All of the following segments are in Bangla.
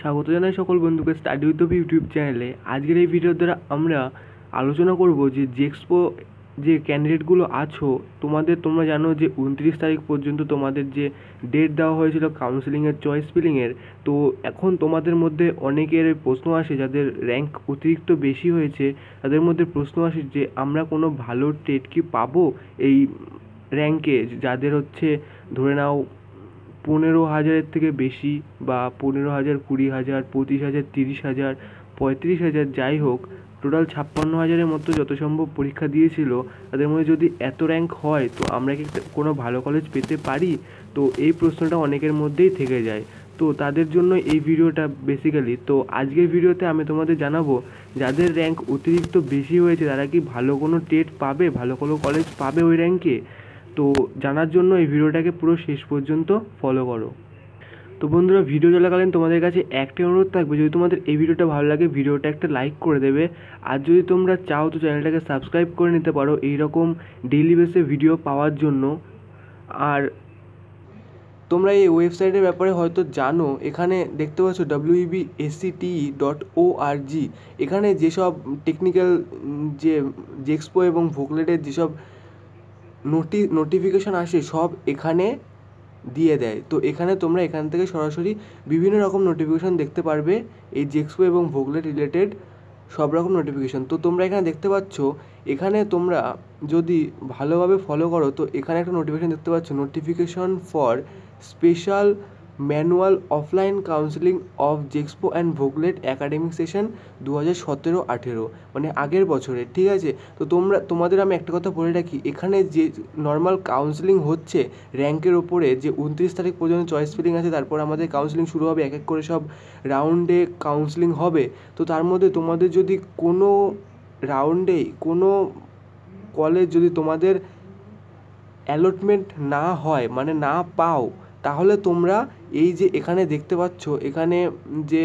স্বাগত জানাই সকল বন্ধুকে স্টাডি উদ্যোগ ইউটিউব চ্যানেলে আজকের এই ভিডিওর দ্বারা আমরা আলোচনা করব যে জেক্সপো যে ক্যান্ডিডেটগুলো আছো তোমাদের তোমরা জানো যে উনত্রিশ তারিখ পর্যন্ত তোমাদের যে ডেট দেওয়া হয়েছিল কাউন্সেলিংয়ের চয়েস ফিলিংয়ের তো এখন তোমাদের মধ্যে অনেকের প্রশ্ন আসে যাদের র্যাঙ্ক অতিরিক্ত বেশি হয়েছে তাদের মধ্যে প্রশ্ন আসে যে আমরা কোনো ভালো টেট কি পাবো এই র্যাঙ্কে যাদের হচ্ছে ধরে নাও পনেরো হাজারের থেকে বেশি বা পনেরো হাজার কুড়ি হাজার পঁচিশ হাজার তিরিশ হাজার পঁয়ত্রিশ হাজার যাই হোক টোটাল ছাপ্পান্ন হাজারের মতো যত সম্ভব পরীক্ষা দিয়েছিল তাদের মধ্যে যদি এত র্যাঙ্ক হয় তো আমরা কি কোনো ভালো কলেজ পেতে পারি তো এই প্রশ্নটা অনেকের মধ্যেই থেকে যায় তো তাদের জন্য এই ভিডিওটা বেসিক্যালি তো আজকের ভিডিওতে আমি তোমাদের জানাবো যাদের র্যাঙ্ক অতিরিক্ত বেশি হয়েছে তারা কি ভালো কোনো টেট পাবে ভালো কোনো কলেজ পাবে ওই র্যাঙ্কে তো জানার জন্য এই ভিডিওটাকে পুরো শেষ পর্যন্ত ফলো করো তো বন্ধুরা ভিডিও চলাকালীন তোমাদের কাছে একটি অনুরোধ থাকবে যদি তোমাদের এই ভিডিওটা ভালো লাগে ভিডিওটা একটা লাইক করে দেবে আর যদি তোমরা চাও তো চ্যানেলটাকে সাবস্ক্রাইব করে নিতে পারো এইরকম ডেইলি বেসে ভিডিও পাওয়ার জন্য আর তোমরা এই ওয়েবসাইটের ব্যাপারে হয়তো জানো এখানে দেখতে পাচ্ছ ডাব্লিউবি ই ডট ও আর জি এখানে যেসব টেকনিক্যাল যে জেক্সপো এবং ভোকলেটের যেসব নোটি নোটিফিকেশান আসে সব এখানে দিয়ে দেয় তো এখানে তোমরা এখান থেকে সরাসরি বিভিন্ন রকম নোটিফিকেশান দেখতে পারবে এই জেক্সপো এবং ভোগলে রিলেটেড সব রকম নোটিফিকেশান তো তোমরা এখানে দেখতে পাচ্ছ এখানে তোমরা যদি ভালোভাবে ফলো করো তো এখানে একটা নোটিফিকেশান দেখতে পাচ্ছ notification for special manual offline counselling of JEXPO and VOCLET academic session দু হাজার সতেরো আঠেরো মানে আগের বছরে ঠিক আছে তো তোমরা তোমাদের আমি একটা কথা বলে রাখি এখানে যে নর্মাল কাউন্সেলিং হচ্ছে র্যাঙ্কের ওপরে যে উনত্রিশ তারিখ পর্যন্ত চয়েস ফিলিং আছে তারপর আমাদের কাউন্সেলিং শুরু হবে এক এক করে সব রাউন্ডে কাউন্সেলিং হবে তো তার মধ্যে তোমাদের যদি কোনো রাউন্ডেই কোনো কলেজ যদি তোমাদের অ্যালটমেন্ট না হয় মানে না পাও তাহলে তোমরা এই যে এখানে দেখতে পাচ্ছ এখানে যে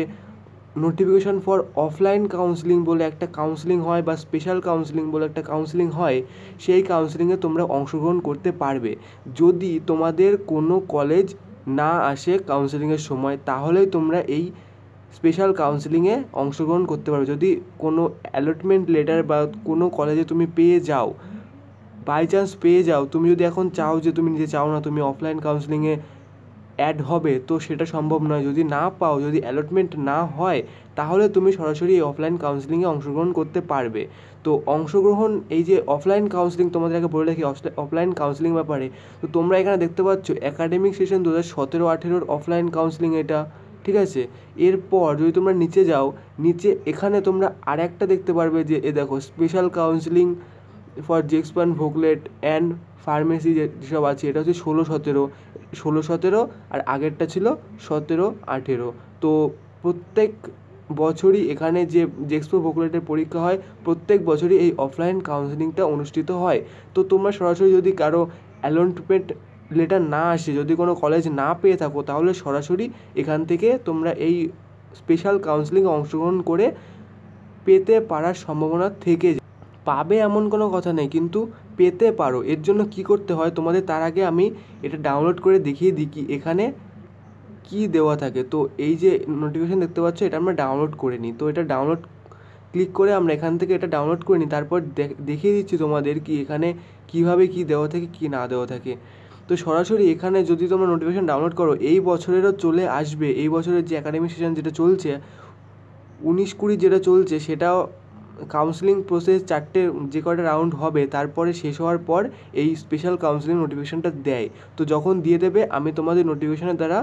নোটিফিকেশান ফর অফলাইন কাউন্সিলিং বলে একটা কাউন্সিলিং হয় বা স্পেশাল কাউন্সিলিং বলে একটা কাউন্সিলিং হয় সেই কাউন্সিলিংয়ে তোমরা অংশগ্রহণ করতে পারবে যদি তোমাদের কোনো কলেজ না আসে কাউন্সিলিংয়ের সময় তাহলেই তোমরা এই স্পেশাল কাউন্সিলিংয়ে অংশগ্রহণ করতে পারবে যদি কোনো অ্যালটমেন্ট লেটার বা কোনো কলেজে তুমি পেয়ে যাও বাই চান্স পেয়ে যাও তুমি যদি এখন চাও যে তুমি নিজে চাও না তুমি অফলাইন কাউন্সিলিংয়ে অ্যাড হবে তো সেটা সম্ভব নয় যদি না পাও যদি অ্যালটমেন্ট না হয় তাহলে তুমি সরাসরি অফলাইন কাউন্সিলিংয়ে অংশগ্রহণ করতে পারবে তো অংশগ্রহণ এই যে অফলাইন কাউন্সিলিং তোমাদের আগে বলে রাখি অফলাইন কাউন্সিলিং ব্যাপারে তো তোমরা এখানে দেখতে পাচ্ছ অ্যাকাডেমিক সেশন দু হাজার সতেরো আঠেরোর অফলাইন কাউন্সিলিং এটা ঠিক আছে এরপর যদি তোমরা নিচে যাও নিচে এখানে তোমরা আর দেখতে পারবে যে এ দেখো special counselling for JEXPO VOCLET and pharmacy যেসব আছে এটা হচ্ছে ষোলো সতেরো ষোলো সতেরো আর আগেরটা ছিল সতেরো আঠেরো তো প্রত্যেক বছরই এখানে যে জেক্সপো ভোকলেটের পরীক্ষা হয় প্রত্যেক বছরই এই অফলাইন কাউন্সেলিংটা অনুষ্ঠিত হয় তো তোমরা সরাসরি যদি কারো অ্যালন্টমেন্ট লেটার না আসে যদি কোনো কলেজ না পেয়ে থাকো তাহলে সরাসরি এখান থেকে তোমরা এই স্পেশাল কাউন্সেলিংয়ে অংশগ্রহণ করে পেতে পারার সম্ভাবনা থেকে পাবে এমন কোনো কথা নেই কিন্তু পেতে পারো এর জন্য কি করতে হয় তোমাদের তার আগে আমি এটা ডাউনলোড করে দেখিয়ে দিই কি এখানে কি দেওয়া থাকে তো এই যে নোটিফিকেশান দেখতে পাচ্ছ এটা আমরা ডাউনলোড করে নিই তো এটা ডাউনলোড ক্লিক করে আমরা এখান থেকে এটা ডাউনলোড করে নিই তারপর দেখিয়ে দিচ্ছি তোমাদের কি এখানে কিভাবে কি দেওয়া থাকে কি না দেওয়া থাকে তো সরাসরি এখানে যদি তোমরা নোটিফিকেশান ডাউনলোড করো এই বছরেরও চলে আসবে এই বছরের যে একাডেমিক সেশন যেটা চলছে উনিশ কুড়ি যেটা চলছে সেটাও কাউন্সেলিং প্রসেস চারটে যে কটা রাউন্ড হবে তারপরে শেষ হওয়ার পর এই স্পেশাল কাউন্সেলিং নোটিফিকেশানটা দেয় তো যখন দিয়ে দেবে আমি তোমাদের নোটিফিকেশানের দ্বারা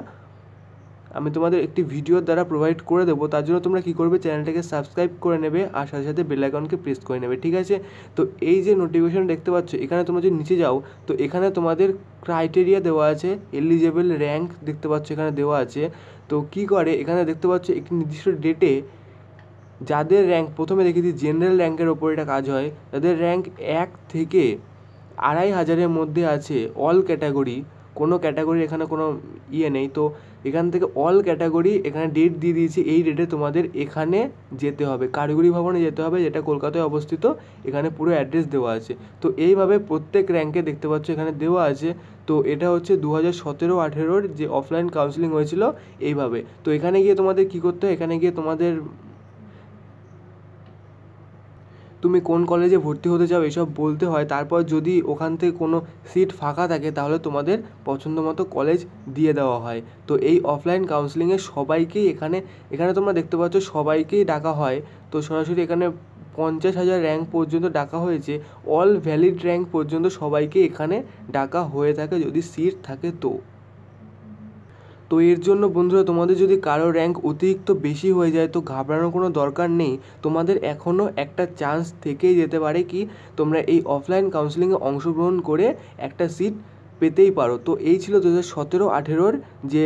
আমি তোমাদের একটি ভিডিওর দ্বারা প্রোভাইড করে দেবো তার জন্য তোমরা কী করবে চ্যানেলটাকে সাবস্ক্রাইব করে নেবে আর সাথে সাথে বেলাইকনকে প্রেস করে নেবে ঠিক আছে তো এই যে নোটিফিকেশান দেখতে পাচ্ছ এখানে তোমরা যদি নিচে যাও তো এখানে তোমাদের ক্রাইটেরিয়া দেওয়া আছে এলিজেবল র্যাঙ্ক দেখতে পাচ্ছ এখানে দেওয়া আছে তো কি করে এখানে দেখতে পাচ্ছ একটি নির্দিষ্ট ডেটে যাদের র্যাঙ্ক প্রথমে দেখেছি জেনারেল র্যাঙ্কের ওপর এটা কাজ হয় যাদের র্যাঙ্ক এক থেকে আড়াই হাজারের মধ্যে আছে অল ক্যাটাগরি কোনো ক্যাটাগরি এখানে কোনো ইয়ে নেই তো এখান থেকে অল ক্যাটাগরি এখানে ডেট দিয়ে দিয়েছে এই ডেটে তোমাদের এখানে যেতে হবে কারিগরি ভবনে যেতে হবে যেটা কলকাতায় অবস্থিত এখানে পুরো অ্যাড্রেস দেওয়া আছে তো এইভাবে প্রত্যেক র্যাঙ্কে দেখতে পাচ্ছ এখানে দেওয়া আছে তো এটা হচ্ছে দু হাজার সতেরো আঠেরোর যে অফলাইন কাউন্সিলিং হয়েছিল এইভাবে তো এখানে গিয়ে তোমাদের কী করতে হয় এখানে গিয়ে তোমাদের তুমি কোন কলেজে ভর্তি হতে চাও এসব বলতে হয় তারপর যদি ওখান থেকে কোনো সিট ফাঁকা থাকে তাহলে তোমাদের পছন্দ মতো কলেজ দিয়ে দেওয়া হয় তো এই অফলাইন কাউন্সেলিংয়ে সবাইকেই এখানে এখানে তোমরা দেখতে পাচ্ছ সবাইকেই ডাকা হয় তো সরাসরি এখানে পঞ্চাশ হাজার র্যাঙ্ক পর্যন্ত ডাকা হয়েছে অল ভ্যালিড র্যাঙ্ক পর্যন্ত সবাইকে এখানে ডাকা হয়ে থাকে যদি সিট থাকে তো তো এর জন্য বন্ধুরা তোমাদের যদি কারো র্যাঙ্ক অতিরিক্ত বেশি হয়ে যায় তো ঘাবড়ানোর কোনো দরকার নেই তোমাদের এখনও একটা চান্স থেকেই যেতে পারে কি তোমরা এই অফলাইন কাউন্সেলিংয়ে অংশগ্রহণ করে একটা সিট পেতেই পারো তো এই ছিল দু হাজার সতেরো আঠেরোর যে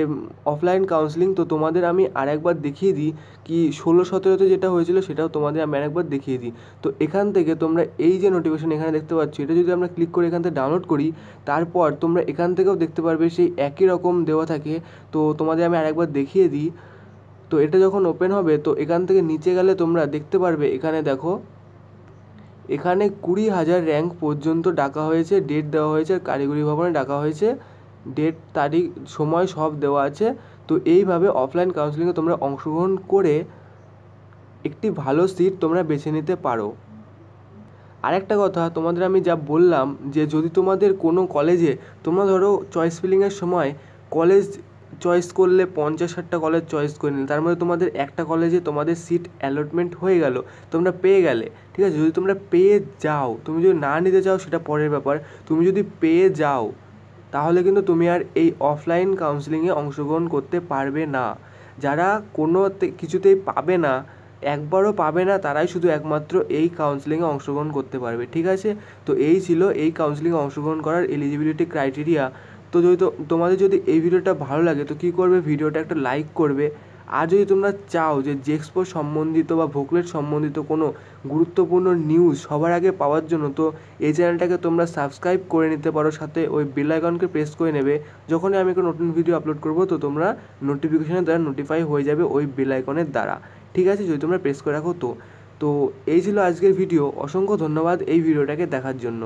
অফলাইন কাউন্সেলিং তো তোমাদের আমি আরেকবার দেখিয়ে দিই কি ষোলো সতেরোতে যেটা হয়েছিল সেটাও তোমাদের আমি আরেকবার দেখিয়ে দিই তো এখান থেকে তোমরা এই যে নোটিফিকেশান এখানে দেখতে পাচ্ছ এটা যদি আমরা ক্লিক করে এখান থেকে ডাউনলোড করি তারপর তোমরা এখান থেকেও দেখতে পারবে সেই একই রকম দেওয়া থাকে তো তোমাদের আমি আরেকবার দেখিয়ে দিই তো এটা যখন ওপেন হবে তো এখান থেকে নিচে গেলে তোমরা দেখতে পারবে এখানে দেখো এখানে কুড়ি হাজার র্যাঙ্ক পর্যন্ত ডাকা হয়েছে ডেট দেওয়া হয়েছে কারিগরি ভবনে ডাকা হয়েছে ডেট তারিখ সময় সব দেওয়া আছে তো এইভাবে অফলাইন কাউন্সেলিংয়ে তোমরা অংশগ্রহণ করে একটি ভালো সিট তোমরা বেছে নিতে পারো আরেকটা কথা তোমাদের আমি যা বললাম যে যদি তোমাদের কোনো কলেজে তোমরা ধরো চয়েস ফিলিংয়ের সময় কলেজ চয়েস করলে পঞ্চাশ ষাটটা কলেজ চয়েস করে নিলে তার মধ্যে মানে তোমাদের একটা কলেজে তোমাদের সিট অ্যালটমেন্ট হয়ে গেল তোমরা পেয়ে গেলে ঠিক আছে যদি তোমরা পেয়ে যাও তুমি যদি না নিতে চাও সেটা পরের ব্যাপার তুমি যদি পেয়ে যাও তাহলে কিন্তু তুমি আর এই অফলাইন কাউন্সিলিংয়ে অংশগ্রহণ করতে পারবে না যারা কোনো কিছুতেই পাবে না একবারও পাবে না তারাই শুধু একমাত্র এই কাউন্সিলিংয়ে অংশগ্রহণ করতে পারবে ঠিক আছে তো এই ছিল এই কাউন্সিলিংয়ে অংশগ্রহণ করার এলিজিবিলিটি ক্রাইটেরিয়া তো যদি তোমাদের যদি এই ভিডিওটা ভালো লাগে তো কী করবে ভিডিওটা একটা লাইক করবে আর যদি তোমরা চাও যে জেক্সপো সম্বন্ধিত বা ভোকলেট সম্বন্ধিত কোনো গুরুত্বপূর্ণ নিউজ সবার আগে পাওয়ার জন্য তো এই চ্যানেলটাকে তোমরা সাবস্ক্রাইব করে নিতে পারো সাথে ওই বেল আইকনকে প্রেস করে নেবে যখনই আমি একটা নতুন ভিডিও আপলোড করব তো তোমরা নোটিফিকেশনের দ্বারা নোটিফাই হয়ে যাবে ওই বেল আইকনের দ্বারা ঠিক আছে যদি তোমরা প্রেস করে রাখো তো তো এই ছিল আজকের ভিডিও অসংখ্য ধন্যবাদ এই ভিডিওটাকে দেখার জন্য